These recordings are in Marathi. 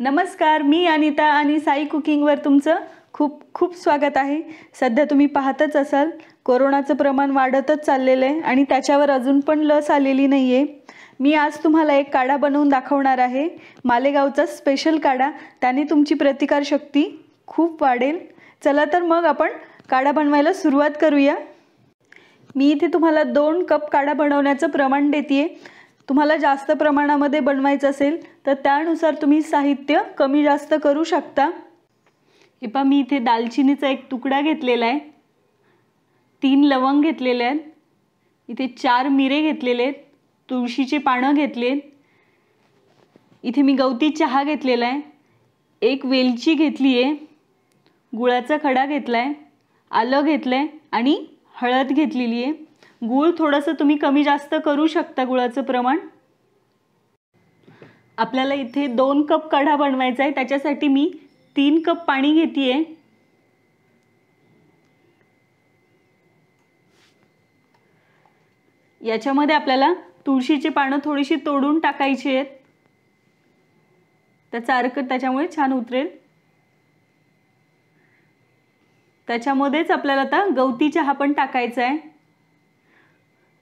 नमस्कार मी अनिता आणि साई कुकिंगवर तुमचं खूप खूप स्वागत आहे सध्या तुम्ही पाहतच असाल कोरोनाचं प्रमाण वाढतच चाललेलं आहे आणि त्याच्यावर अजून पण लस आलेली नाही आहे मी आज तुम्हाला एक काढा बनवून दाखवणार आहे मालेगावचा स्पेशल काढा त्याने तुमची प्रतिकारशक्ती खूप वाढेल चला तर मग आपण काढा बनवायला सुरुवात करूया मी इथे तुम्हाला दोन कप काढा बनवण्याचं प्रमाण देते आहे तुम्हाला जास्त प्रमाणामध्ये बनवायचं असेल तर त्यानुसार तुम्ही साहित्य कमी जास्त करू शकता हे पहा मी इथे दालचिनीचा एक तुकडा घेतलेला आहे तीन लवंग घेतलेले आहेत इथे चार मिरे घेतलेले आहेत तुळशीचे पानं घेतले इथे मी गवती चहा घेतलेला आहे एक वेलची घेतली आहे गुळाचा खडा घेतला आहे आलं घेतलं आहे आणि हळद घेतलेली आहे गुळ थोडंसं तुम्ही कमी जास्त करू शकता गुळाचं प्रमाण आपल्याला इथे दोन कप कढा बनवायचा आहे त्याच्यासाठी मी तीन कप पाणी घेतेय याच्यामध्ये आपल्याला तुळशीची पानं थोडीशी तोडून टाकायची आहेत त्याचा अर्क त्याच्यामुळे छान उतरेल त्याच्यामध्येच आपल्याला आता गवती चहा पण टाकायचा आहे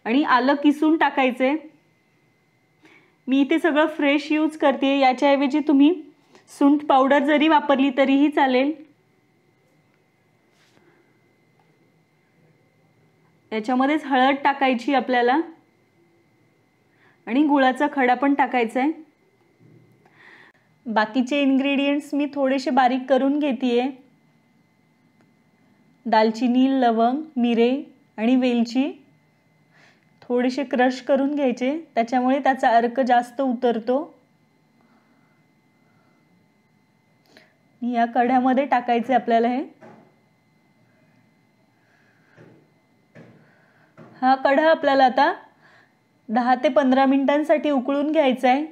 आणि आलं किसून आहे मी इथे सगळं फ्रेश यूज करते याच्याऐवजी तुम्ही सुंठ पावडर जरी वापरली तरीही चालेल याच्यामध्येच हळद टाकायची आपल्याला आणि गुळाचा खडा पण टाकायचा आहे बाकीचे इन्ग्रेडियंट्स मी थोडेसे बारीक करून घेते आहे दालचिनी लवंग मिरे आणि वेलची थोडेसे क्रश करून घ्यायचे त्याच्यामुळे त्याचा अर्क जास्त उतरतो या कढ्यामध्ये टाकायचे आपल्याला हे हा कढा आपल्याला आता दहा ते पंधरा मिनिटांसाठी उकळून घ्यायचा आहे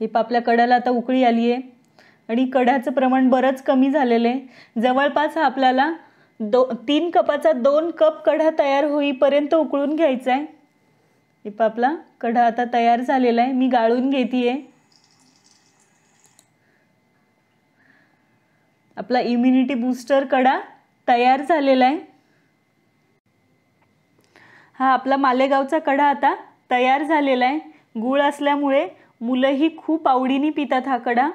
हे आपल्या कढ्याला आता उकळी आली आहे आणि कढ्याचं प्रमाण बरंच कमी झालेलं आहे जवळपास हा आपल्याला दो तीन कपाचा दोन कप कढा तयार होईपर्यंत उकळून घ्यायचा आहे इप आपला कढा आता तयार झालेला आहे मी गाळून घेते आपला इम्युनिटी बूस्टर कडा तयार झालेला आहे हा आपला मालेगावचा कडा आता तयार झालेला आहे गूळ असल्यामुळे मुलंही खूप आवडीने पितात हा कडा